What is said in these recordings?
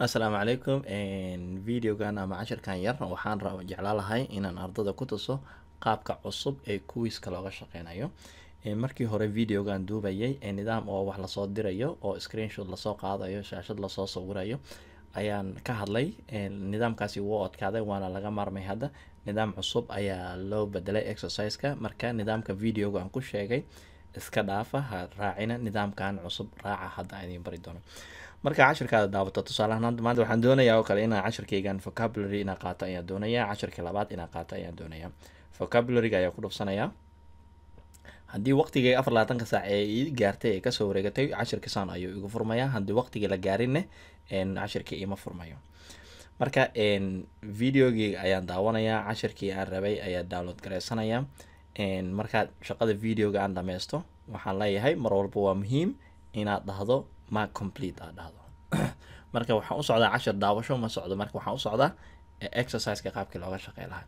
asalaamu calaykum videogan ama cashirkan yar waxaan jeclaa lahay inaan ardada ku tuso qaabka cusub ee kuwiska looga shaqeynayo markii hore videogan duubayay nidaam oo wax lasoo dirayo oo screenshot lasoo qaadayo shaashad lasoo sawirayo ayaan ka hadlay nidaamkaasi wuu odkaaday waana laga maarmay hadda nidaam cusub ayaa loo bedelay exercise marka nidaamka videoga ku sheegay iska dhaafa ha raacina nidaamkan cusub raaca hadda aan idin bari doono markaa cashirkaada daawato tusaaleahaan hadda maanta waxaan doonayaa oo kale inaa cashirkaygan vocabulary inaa qaato ayaan doonaya cashirkii labaad inaa qaato ayaan doonaya vocabularyga ayaa ku dhubsanayaa haddii waqtigii afar labaatanka saac ee ii gaartay ee kasoo wareegatay cashirka saan ayuu igu furmayaa haddii waqtigii la gaarinne cashirkii ima furmayo marka videogii ayaan daawanayaa cashirkii aan rabay ayaa download gareysanaya markaa shaqada videoga aan dhameysto waxaan leeyahay mar walba waa muhiim inaad dhahdo ma complete aa dhahdo marka waxaan u socdaa cashir daawasho ma socdo marka waxaan u socdaa exerciseka qaabkii looga shaqey lahaa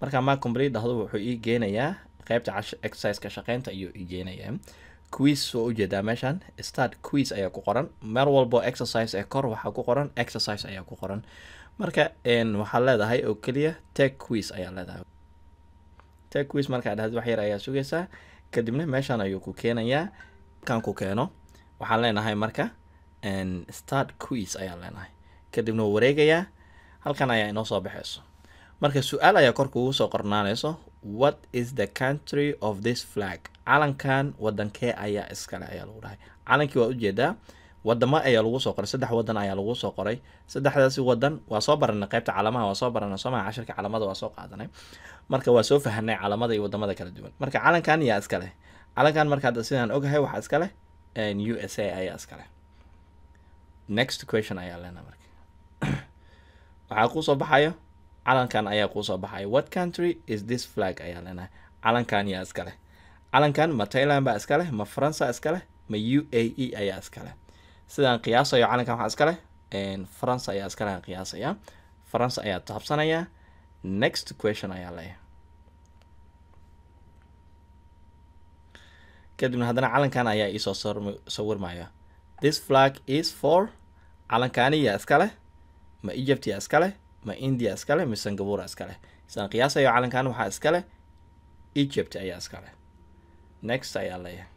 marka ma complete dhahdo wuxuu ii geenayaa qaybta exerciseka shaqeynta ayuu ii geenayaa quiz soo ujeedaa meeshan start quiz ayaa ku qoran meel walbo exercise ee kor waxaa ku qoran exercise ayaa ku qoran marka waxaa leedahay oo keliya tag quiz ayaa leedahay tag quiz markaa dhahda wax yar ayaa sugaysaa kadibna meeshan ayuu ku keenayaa kan ku keeno waxaan leenahay marka start quiz ayaan leenahay kadibna wuu wareegayaa halkan ayaa inoo soo baxayso marka su-aal ayaa korkuugu soo qornaanayso what is the country of this flag calankan wadankee ayaa iskale ayaa lagu dhahay calankii waa ujeedaa wadamo ayaa lagu soo qoray saddex wadan ayaa lagu soo qoray saddexdaasi wadan waa soo barana qaybta caalamaha waa soo barana sooma cashirka caalamada waa soo qaadanay marka waa soo fahanay caalamada iyo wadamada kala duwan marka calankan yaa iska calankan marka hadda sidaan ogahay waxaa iska u s a ayaa iskale next question ayaa lena marka waxaa kuu soo baxayo calankan ayaa kuu soo baxayo what country is this flag ayaa leenahay calankan yaa iska leh calankan ma thailand baa iska leh ma faransa iska leh ma u a e ayaa iska leh sidaan qiyaasayo calankan waxaa iska leh faransa ayaa iska leh qiyaasaya faransa ayaa taabsanaya next question ayaa leeyahay kadibna haddana calankan ayaa iisoo sawirmaya this flag is for calankaaniya iska leh ma egyptia iska leh ma india iska leh ma singapura iska leh isaan qiyaasayo calankan waxaa iska leh egypt ayaa iska leh next ayaa leeyahay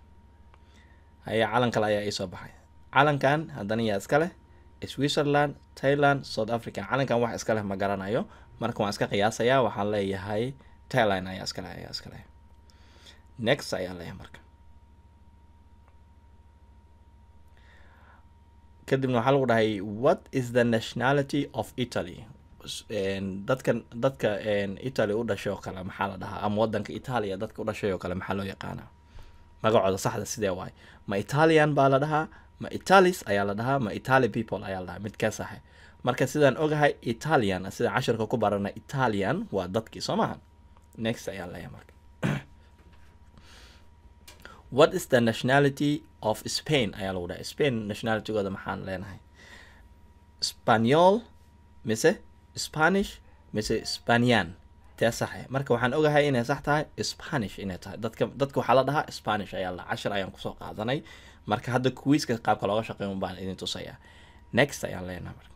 ayaa calan kale ayaa iisoo baxay calankan haddana yaa iska leh switzerland thailand south africa calankan wax iska leh ma garanayo marka waan iska qiyaasayaa waxaan leeyahay thailand ayaa iska ayaa iska leh next ayaa leeyahay marka kadibna waxaa lagu dhahay what is the nationality of italy dadka dadka italy u dhashay oo kale maxaa la dhahaa ama wadanka itaaliya dadka u dhashay oo kale maxaa loo yaqaanaa magacooda saxda sidee waay ma italian baa la dhahaa ma italis ayaa la dhahaa ma italy people ayaa la dhahaa midkaas ahay marka sidaan ogahay italian sida cashirka ku barana italian waa dadkii soo maha next ayaa laya marka what is the nationality of spain ayaa lagu dhahay spain nationalitygooda maxaan leenahay spanyol mise spanish mise spanian tee saxe marka waxaan ogahay inay sax tahay spanish inay tahay dadka dadka waxaa la dhahaa spanish ayaa la cashir ayaan kusoo qaadanay marka hadda kuwiiska qaabka looga shaqeyn baan idin tusayaa next ayaan leenahay marka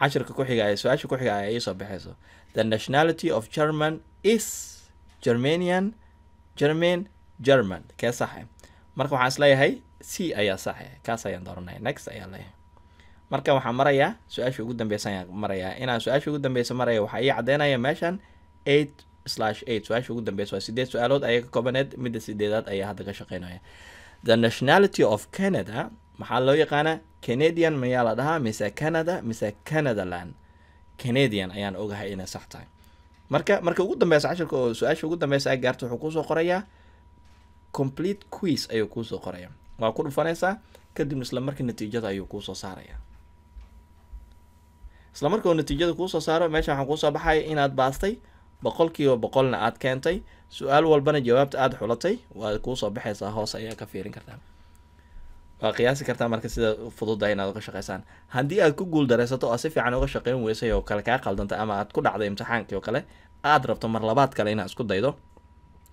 cashirka ku xigaya su-aasha ku xigaya ii soo baxayso the nationality of german is germanian german german kee saxe marka waxaan isleeyahay c ayaa saxe kaas ayaan dooranaya next ayaa leeyahay marka waxaan marayaa su-aasha ugu dambeysa marayaa inaan su-aasha ugu dambeysa maraya waxaa ii caddeynaya meeshan eight slash eight su-aasha ugu dambeysa waa sideed su-aalood ayaa ka koobaneed midda sideedaad ayaa hadda ka shaqeynaya the nationality of canada maxaa loo yaqaanaa canadian mayaa la dhahaa mise canada mise canadaland canadian ayaan ogahay inay sax tahay marka marka ugu dambeysa cashirka oo su-aasha ugu dambeysa ay gaarto wuxuu kusoo qorayaa complete quiz ayuu kuusoo qoraya waa ku dhufanaysaa kadibna isla markii natiijada ayuu kuusoo saaraya isla marka uu natiijada kuusoo saaro meesha waxaan kuusoo baxaya inaad baastay boqolkiiba boqolna aad keentay su-aal walbana jawaabta aad xulatay waa kuusoo baxaysaa hoos ayaa ka fiirin kartaa waa qiyaasi kartaa marka sida fududa inaad uga shaqeysaan haddii aad ku guuldaraysato oo si fiican uga shaqeyn weysay oo kale kaa qaldanta ama aad ku dhacday imtixaankii oo kale aad rabto mar labaad kale inaad isku daydo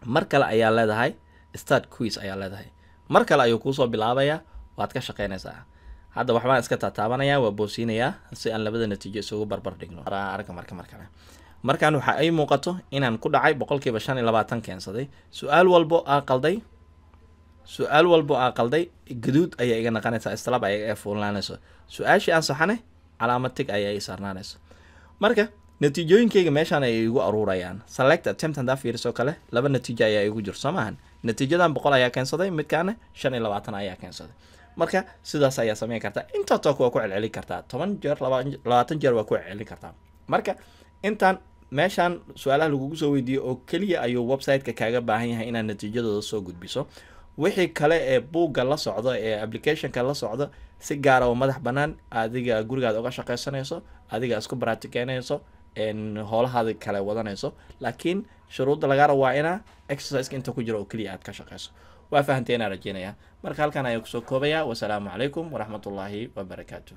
mar kale ayaa leedahay start quiz ayaa leedahay mar kale ayuu kuusoo bilaabayaa waad ka shaqaynaysaa hadda waxbaan iska taataabanayaa waa boosiinayaa si aan labada natiijo isugu barbar dhigno arka marka mar kale markaan waxa ay muuqato inaan ku dhacay boqolkiiba shan iyo labaatan keensaday su-aal walbo aa qalday su-aal walbo aa qalday gaduud ayaa iga naqanaysaa islab ayaa iga fuulnaanayso su-aashii aan saxanay calaamad tig ayaa ii saarnaanayso marka natiijooyinkayga meeshaan ayay igu aruurayaan select attempt hadaa fiiriso kale laba natiijo ayaa igu jir maahan natiijadan boqol ayaa keensaday midkaana shan iyo labaatan ayaa keensaday marka sidaas ayaa sameyn kartaa tok waa ku celcelin kartaa toban jeer labaatan jeer waa ku celcelin kartaa marka intaan meeshaan su-aalaha lagugu soo weydiiyo oo keliya ayuu websiteka kaaga baahan yahay inaad natiijadooda soo gudbiso wixii kale ee buugga la socdo ee applicationka la socdo si gaara ah oo madax bannaan adiga gurigaad uga shaqaysanayso adiga isku baraatikenayso hoolahaada kale wadanayso laakiin shuruudda lagaara waa inaa exerciseka inta ku jira oo keliya aad ka shaqeyso waa fahantay inaan rajeynaya marka halkan ayaan kusoo koobayaa wasalaamu calaykum waraxmatullaahi wabarakaatu